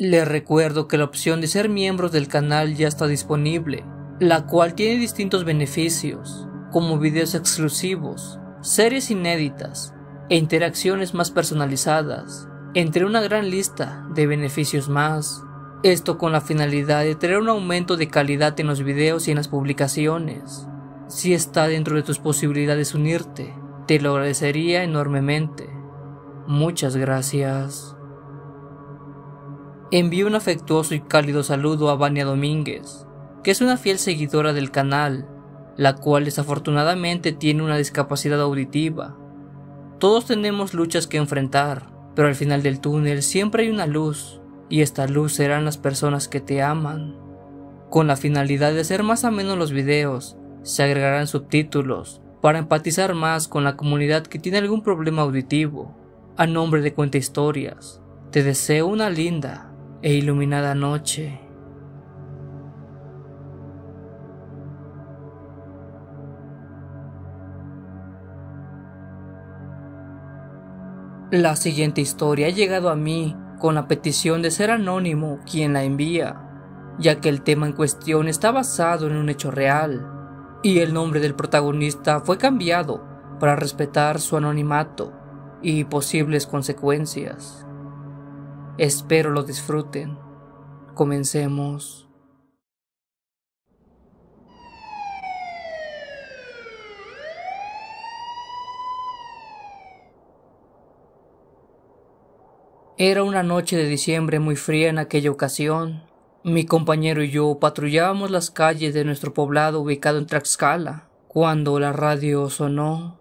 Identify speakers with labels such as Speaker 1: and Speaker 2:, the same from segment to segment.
Speaker 1: Les recuerdo que la opción de ser miembros del canal ya está disponible, la cual tiene distintos beneficios, como videos exclusivos, series inéditas e interacciones más personalizadas, entre una gran lista de beneficios más. Esto con la finalidad de tener un aumento de calidad en los videos y en las publicaciones. Si está dentro de tus posibilidades unirte, te lo agradecería enormemente. Muchas gracias. Envío un afectuoso y cálido saludo a Vania Domínguez, que es una fiel seguidora del canal, la cual desafortunadamente tiene una discapacidad auditiva. Todos tenemos luchas que enfrentar, pero al final del túnel siempre hay una luz, y esta luz serán las personas que te aman. Con la finalidad de hacer más ameno los videos, se agregarán subtítulos para empatizar más con la comunidad que tiene algún problema auditivo. A nombre de Cuenta Historias, te deseo una linda e iluminada noche. La siguiente historia ha llegado a mí con la petición de ser anónimo quien la envía, ya que el tema en cuestión está basado en un hecho real, y el nombre del protagonista fue cambiado para respetar su anonimato y posibles consecuencias. Espero lo disfruten. Comencemos. Era una noche de diciembre muy fría en aquella ocasión. Mi compañero y yo patrullábamos las calles de nuestro poblado ubicado en Tlaxcala, cuando la radio sonó.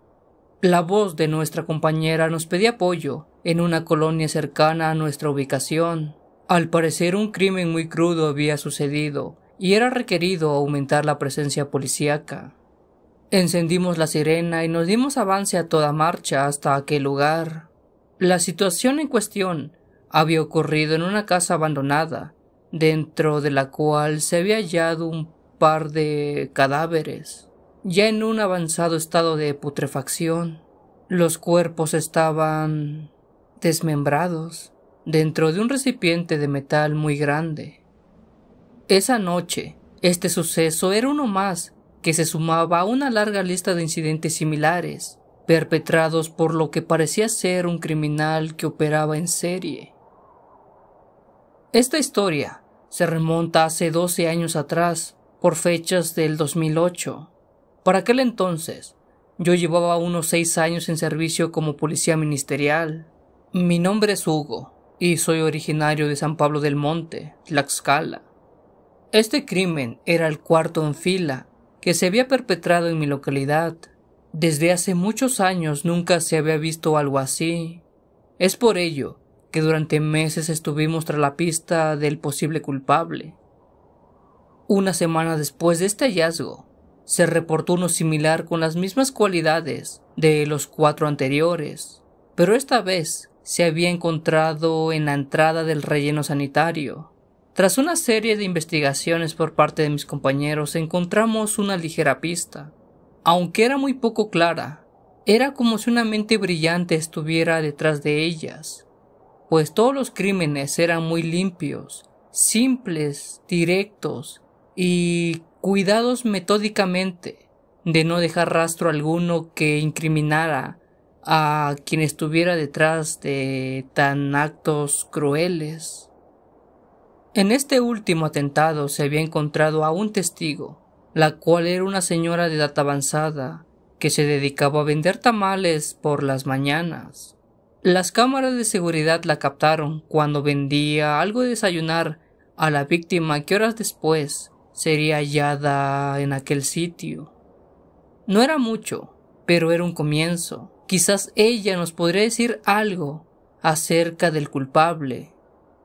Speaker 1: La voz de nuestra compañera nos pedía apoyo en una colonia cercana a nuestra ubicación. Al parecer un crimen muy crudo había sucedido y era requerido aumentar la presencia policíaca. Encendimos la sirena y nos dimos avance a toda marcha hasta aquel lugar. La situación en cuestión había ocurrido en una casa abandonada, dentro de la cual se había hallado un par de cadáveres, ya en un avanzado estado de putrefacción. Los cuerpos estaban desmembrados dentro de un recipiente de metal muy grande. Esa noche, este suceso era uno más que se sumaba a una larga lista de incidentes similares, perpetrados por lo que parecía ser un criminal que operaba en serie. Esta historia se remonta hace 12 años atrás, por fechas del 2008. Para aquel entonces, yo llevaba unos seis años en servicio como policía ministerial mi nombre es Hugo y soy originario de San Pablo del Monte, Tlaxcala. Este crimen era el cuarto en fila que se había perpetrado en mi localidad. Desde hace muchos años nunca se había visto algo así. Es por ello que durante meses estuvimos tras la pista del posible culpable. Una semana después de este hallazgo, se reportó uno similar con las mismas cualidades de los cuatro anteriores, pero esta vez se había encontrado en la entrada del relleno sanitario. Tras una serie de investigaciones por parte de mis compañeros encontramos una ligera pista, aunque era muy poco clara, era como si una mente brillante estuviera detrás de ellas, pues todos los crímenes eran muy limpios, simples, directos y cuidados metódicamente de no dejar rastro alguno que incriminara a quien estuviera detrás de tan actos crueles. En este último atentado se había encontrado a un testigo, la cual era una señora de edad avanzada, que se dedicaba a vender tamales por las mañanas. Las cámaras de seguridad la captaron cuando vendía algo de desayunar a la víctima que horas después sería hallada en aquel sitio. No era mucho, pero era un comienzo. Quizás ella nos podría decir algo acerca del culpable.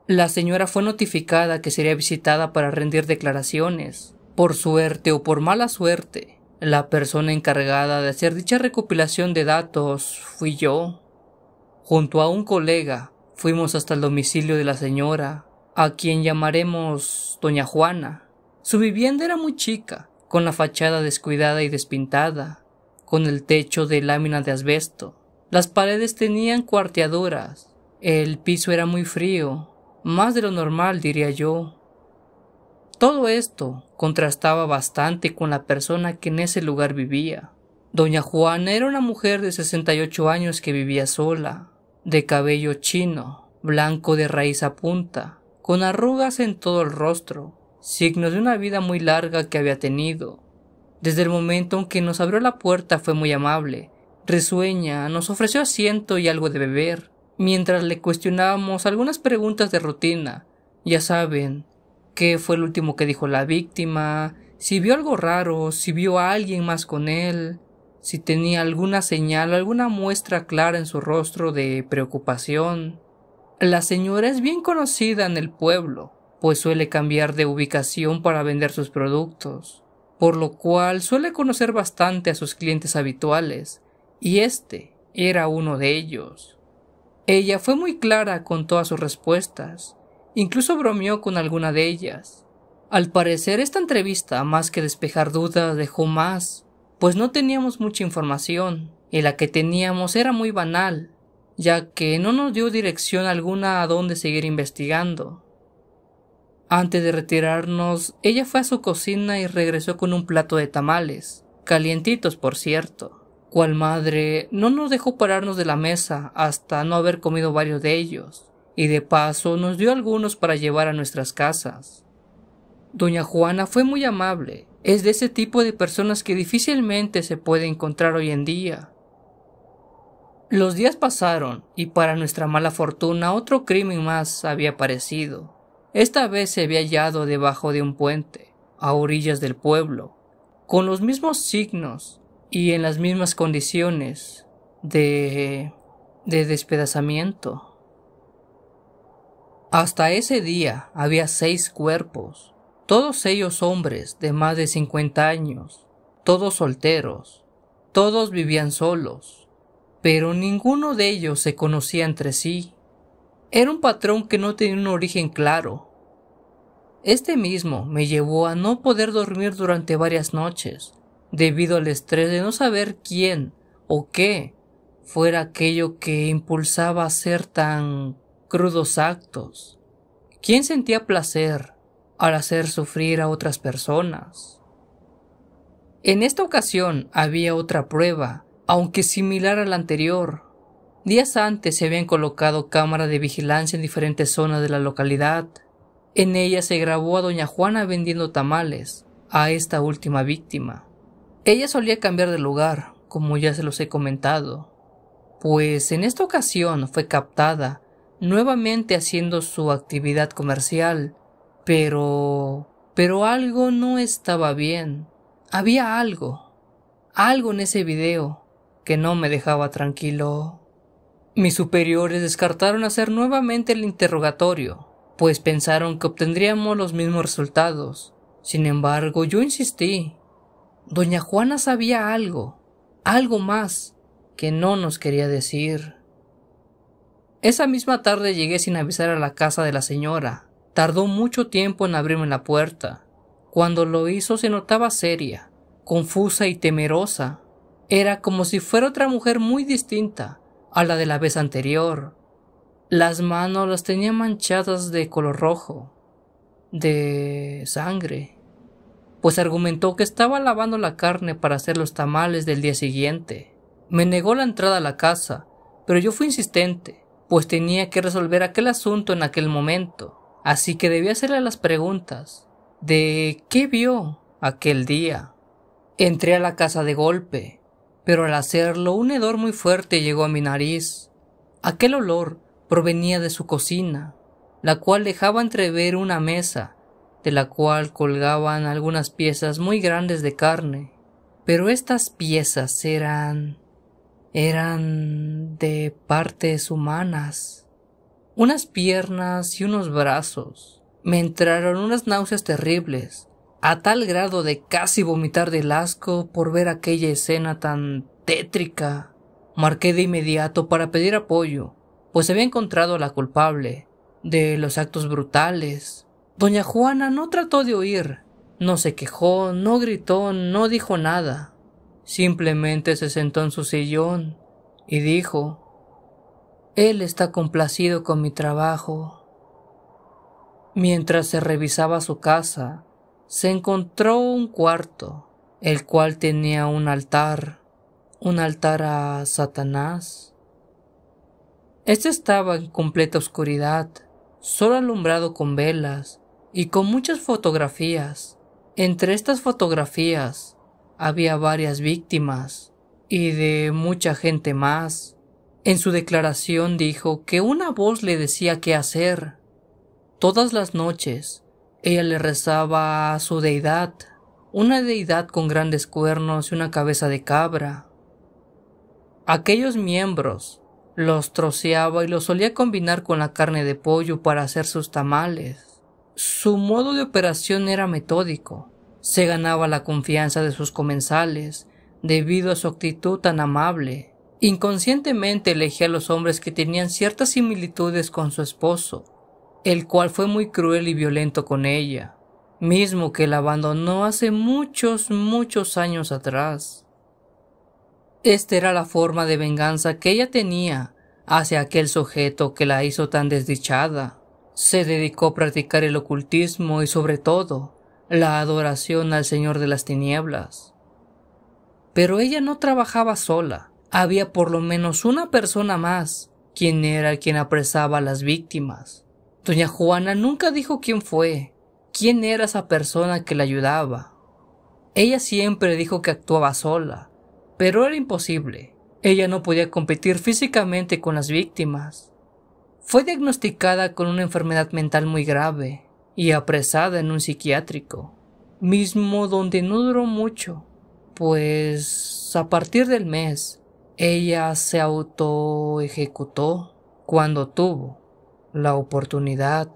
Speaker 1: La señora fue notificada que sería visitada para rendir declaraciones. Por suerte o por mala suerte, la persona encargada de hacer dicha recopilación de datos fui yo. Junto a un colega fuimos hasta el domicilio de la señora, a quien llamaremos Doña Juana. Su vivienda era muy chica, con la fachada descuidada y despintada, con el techo de lámina de asbesto. Las paredes tenían cuarteaduras. El piso era muy frío, más de lo normal diría yo. Todo esto contrastaba bastante con la persona que en ese lugar vivía. Doña Juana era una mujer de 68 años que vivía sola, de cabello chino, blanco de raíz a punta, con arrugas en todo el rostro, signo de una vida muy larga que había tenido. Desde el momento en que nos abrió la puerta fue muy amable. risueña, nos ofreció asiento y algo de beber, mientras le cuestionábamos algunas preguntas de rutina. Ya saben, ¿qué fue el último que dijo la víctima? Si vio algo raro, si vio a alguien más con él, si tenía alguna señal alguna muestra clara en su rostro de preocupación. La señora es bien conocida en el pueblo, pues suele cambiar de ubicación para vender sus productos por lo cual suele conocer bastante a sus clientes habituales, y este era uno de ellos. Ella fue muy clara con todas sus respuestas, incluso bromeó con alguna de ellas. Al parecer esta entrevista, más que despejar dudas, dejó más, pues no teníamos mucha información, y la que teníamos era muy banal, ya que no nos dio dirección alguna a dónde seguir investigando. Antes de retirarnos, ella fue a su cocina y regresó con un plato de tamales, calientitos por cierto. Cual madre no nos dejó pararnos de la mesa hasta no haber comido varios de ellos, y de paso nos dio algunos para llevar a nuestras casas. Doña Juana fue muy amable, es de ese tipo de personas que difícilmente se puede encontrar hoy en día. Los días pasaron, y para nuestra mala fortuna otro crimen más había aparecido. Esta vez se había hallado debajo de un puente, a orillas del pueblo, con los mismos signos y en las mismas condiciones de, de despedazamiento. Hasta ese día había seis cuerpos, todos ellos hombres de más de 50 años, todos solteros, todos vivían solos, pero ninguno de ellos se conocía entre sí era un patrón que no tenía un origen claro. Este mismo me llevó a no poder dormir durante varias noches, debido al estrés de no saber quién o qué fuera aquello que impulsaba a hacer tan crudos actos. ¿Quién sentía placer al hacer sufrir a otras personas? En esta ocasión había otra prueba, aunque similar a la anterior, Días antes se habían colocado cámaras de vigilancia en diferentes zonas de la localidad. En ella se grabó a doña Juana vendiendo tamales a esta última víctima. Ella solía cambiar de lugar, como ya se los he comentado, pues en esta ocasión fue captada nuevamente haciendo su actividad comercial, pero... pero algo no estaba bien. Había algo, algo en ese video que no me dejaba tranquilo. Mis superiores descartaron hacer nuevamente el interrogatorio, pues pensaron que obtendríamos los mismos resultados. Sin embargo, yo insistí. Doña Juana sabía algo, algo más, que no nos quería decir. Esa misma tarde llegué sin avisar a la casa de la señora. Tardó mucho tiempo en abrirme la puerta. Cuando lo hizo se notaba seria, confusa y temerosa. Era como si fuera otra mujer muy distinta, a la de la vez anterior. Las manos las tenía manchadas de color rojo, de sangre, pues argumentó que estaba lavando la carne para hacer los tamales del día siguiente. Me negó la entrada a la casa, pero yo fui insistente, pues tenía que resolver aquel asunto en aquel momento, así que debía hacerle las preguntas de qué vio aquel día. Entré a la casa de golpe, pero al hacerlo un hedor muy fuerte llegó a mi nariz. Aquel olor provenía de su cocina, la cual dejaba entrever una mesa, de la cual colgaban algunas piezas muy grandes de carne. Pero estas piezas eran... eran de partes humanas. Unas piernas y unos brazos. Me entraron unas náuseas terribles, a tal grado de casi vomitar de asco por ver aquella escena tan tétrica. Marqué de inmediato para pedir apoyo, pues había encontrado la culpable de los actos brutales. Doña Juana no trató de oír, no se quejó, no gritó, no dijo nada. Simplemente se sentó en su sillón y dijo, Él está complacido con mi trabajo. Mientras se revisaba su casa, se encontró un cuarto, el cual tenía un altar, un altar a Satanás. Este estaba en completa oscuridad, solo alumbrado con velas y con muchas fotografías. Entre estas fotografías había varias víctimas y de mucha gente más. En su declaración dijo que una voz le decía qué hacer. Todas las noches ella le rezaba a su deidad, una deidad con grandes cuernos y una cabeza de cabra. Aquellos miembros los troceaba y los solía combinar con la carne de pollo para hacer sus tamales. Su modo de operación era metódico. Se ganaba la confianza de sus comensales debido a su actitud tan amable. Inconscientemente elegía a los hombres que tenían ciertas similitudes con su esposo el cual fue muy cruel y violento con ella, mismo que la abandonó hace muchos, muchos años atrás. Esta era la forma de venganza que ella tenía hacia aquel sujeto que la hizo tan desdichada. Se dedicó a practicar el ocultismo y sobre todo la adoración al Señor de las Tinieblas. Pero ella no trabajaba sola, había por lo menos una persona más, quien era quien apresaba a las víctimas. Doña Juana nunca dijo quién fue, quién era esa persona que la ayudaba. Ella siempre dijo que actuaba sola, pero era imposible. Ella no podía competir físicamente con las víctimas. Fue diagnosticada con una enfermedad mental muy grave y apresada en un psiquiátrico, mismo donde no duró mucho, pues a partir del mes ella se auto ejecutó cuando tuvo la oportunidad.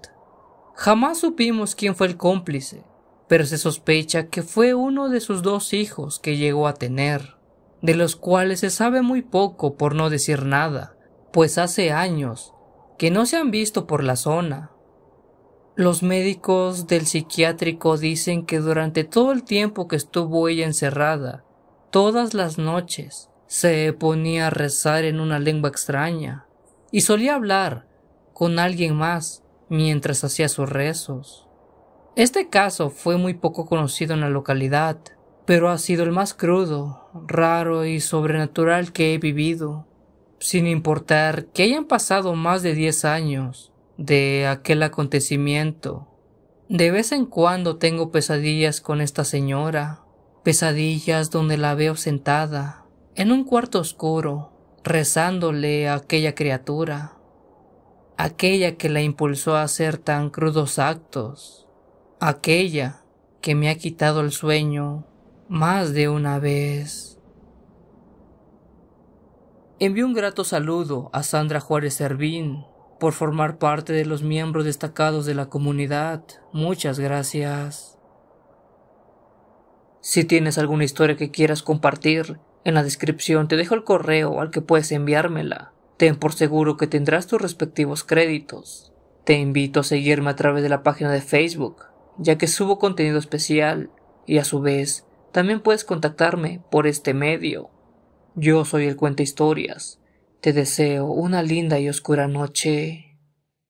Speaker 1: Jamás supimos quién fue el cómplice, pero se sospecha que fue uno de sus dos hijos que llegó a tener, de los cuales se sabe muy poco por no decir nada, pues hace años que no se han visto por la zona. Los médicos del psiquiátrico dicen que durante todo el tiempo que estuvo ella encerrada, todas las noches, se ponía a rezar en una lengua extraña, y solía hablar con alguien más mientras hacía sus rezos. Este caso fue muy poco conocido en la localidad, pero ha sido el más crudo, raro y sobrenatural que he vivido, sin importar que hayan pasado más de 10 años de aquel acontecimiento. De vez en cuando tengo pesadillas con esta señora, pesadillas donde la veo sentada, en un cuarto oscuro, rezándole a aquella criatura aquella que la impulsó a hacer tan crudos actos, aquella que me ha quitado el sueño más de una vez. Envío un grato saludo a Sandra Juárez Servín por formar parte de los miembros destacados de la comunidad. Muchas gracias. Si tienes alguna historia que quieras compartir, en la descripción te dejo el correo al que puedes enviármela. Ten por seguro que tendrás tus respectivos créditos. Te invito a seguirme a través de la página de Facebook, ya que subo contenido especial y a su vez también puedes contactarme por este medio. Yo soy el Cuenta Historias. Te deseo una linda y oscura noche.